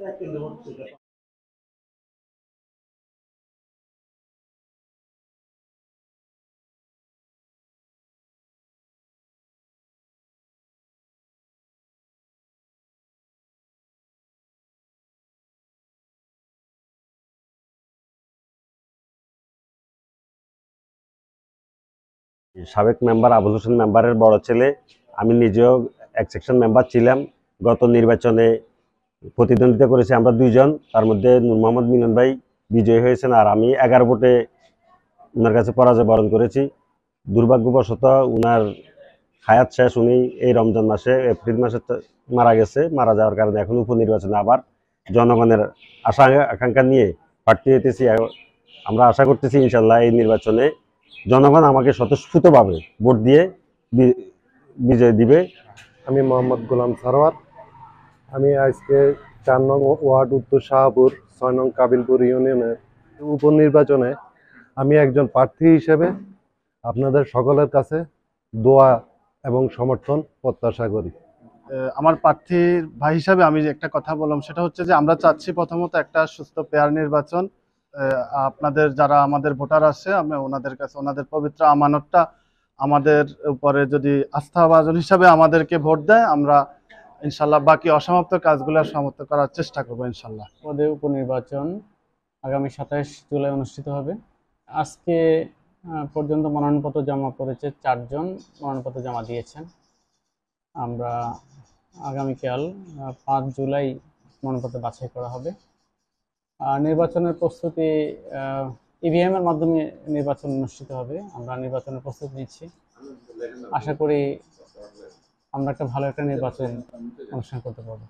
সাবেক মেম্বার আবুল হোসেন মেম্বারের বড় ছেলে আমি নিজেও এক সেকশন মেম্বার ছিলাম গত নির্বাচনে প্রতিদ্বন্দ্বিতা করেছি আমরা দুইজন তার মধ্যে নূর মোহাম্মদ মিলন ভাই বিজয়ী হয়েছেন আর আমি এগারো ভোটে ওনার কাছে পরাজয় বরণ করেছি দুর্ভাগ্যবশত ওনার হায়াত শেষ উনি এই রমজান মাসে এপ্রিল মাসে মারা গেছে মারা যাওয়ার কারণে এখন উপনির্বাচনে আবার জনগণের আশা আকাঙ্ক্ষা নিয়ে প্রার্থী হইতেছি আমরা আশা করতেছি ইনশাল্লাহ এই নির্বাচনে জনগণ আমাকে স্বতঃস্ফূর্তভাবে ভোট দিয়ে বিজয় দিবে আমি মোহাম্মদ গোলাম সারোয়ার আমি আজকে চার নং ওয়ার্ড উত্তর শাহপুর ছয় নং কাবিলপুর ইউনিয়নের উপনির্বাচনে আমি একজন প্রার্থী হিসেবে আপনাদের সকলের কাছে দোয়া এবং সমর্থন প্রত্যাশা করি আমার প্রার্থীর ভাই হিসাবে আমি যে একটা কথা বললাম সেটা হচ্ছে যে আমরা চাচ্ছি প্রথমত একটা সুস্থ পেয়ার নির্বাচন আপনাদের যারা আমাদের ভোটার আছে আমি ওনাদের কাছে ওনাদের পবিত্র আমানতটা আমাদের উপরে যদি আস্থাভাজন হিসাবে আমাদেরকে ভোট দেয় আমরা ইনশাল্লাহ বাকি অসমাপ্ত কাজগুলো সমাপ্ত করার চেষ্টা করবো ইনশাল্লাহ পদে উপনির্বাচন আগামী সাতাইশ জুলাই অনুষ্ঠিত হবে আজকে পর্যন্ত মনোনয়নপত্র জমা করেছে চারজন মনোনয়নপত্র জমা দিয়েছেন আমরা আগামীকাল পাঁচ জুলাই মনোনয়নপত্র বাছাই করা হবে নির্বাচনের প্রস্তুতি ইভিএমের e মাধ্যমে নির্বাচন অনুষ্ঠিত হবে আমরা নির্বাচনের প্রস্তুতি নিচ্ছি আশা করি আমরা একটা ভালো একটা নির্বাচন অনুষ্ঠান করতে পারবো